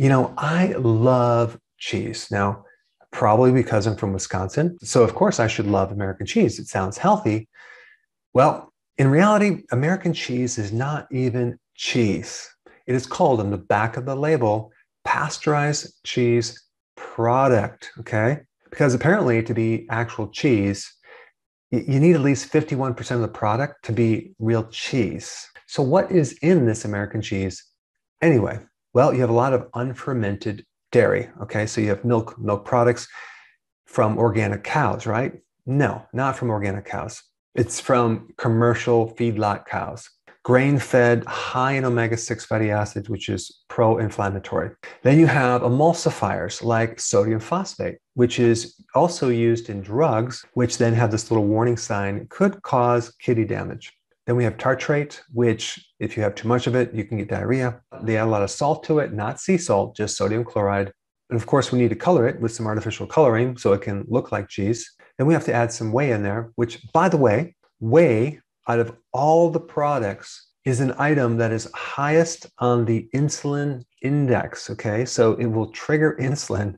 You know, I love cheese. Now, probably because I'm from Wisconsin. So, of course, I should love American cheese. It sounds healthy. Well, in reality, American cheese is not even cheese. It is called on the back of the label pasteurized cheese product. Okay. Because apparently, to be actual cheese, you need at least 51% of the product to be real cheese. So, what is in this American cheese anyway? Well, you have a lot of unfermented dairy. Okay, so you have milk, milk products from organic cows, right? No, not from organic cows. It's from commercial feedlot cows, grain fed, high in omega 6 fatty acids, which is pro inflammatory. Then you have emulsifiers like sodium phosphate, which is also used in drugs, which then have this little warning sign could cause kidney damage. Then we have tartrate, which if you have too much of it, you can get diarrhea. They add a lot of salt to it, not sea salt, just sodium chloride. And of course, we need to color it with some artificial coloring so it can look like cheese. Then we have to add some whey in there, which, by the way, whey out of all the products is an item that is highest on the insulin index. Okay. So it will trigger insulin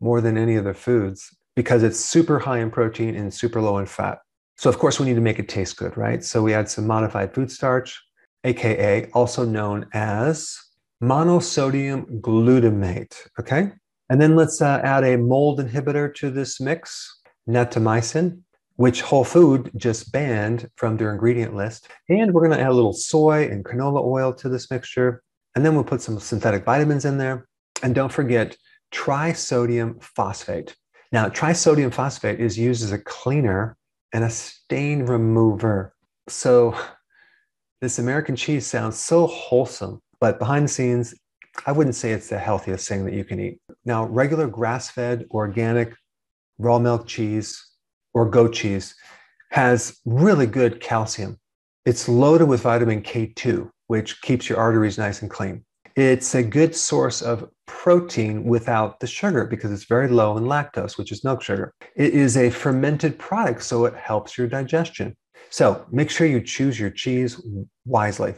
more than any other foods because it's super high in protein and super low in fat. So, of course, we need to make it taste good, right? So, we add some modified food starch, AKA also known as monosodium glutamate. Okay. And then let's uh, add a mold inhibitor to this mix, natamycin, which Whole Food just banned from their ingredient list. And we're going to add a little soy and canola oil to this mixture. And then we'll put some synthetic vitamins in there. And don't forget trisodium phosphate. Now, trisodium phosphate is used as a cleaner and a stain remover. So this American cheese sounds so wholesome, but behind the scenes, I wouldn't say it's the healthiest thing that you can eat. Now, regular grass fed, organic, raw milk cheese or goat cheese has really good calcium. It's loaded with vitamin K2, which keeps your arteries nice and clean. It's a good source of protein without the sugar because it's very low in lactose, which is milk sugar. It is a fermented product, so it helps your digestion. So make sure you choose your cheese wisely.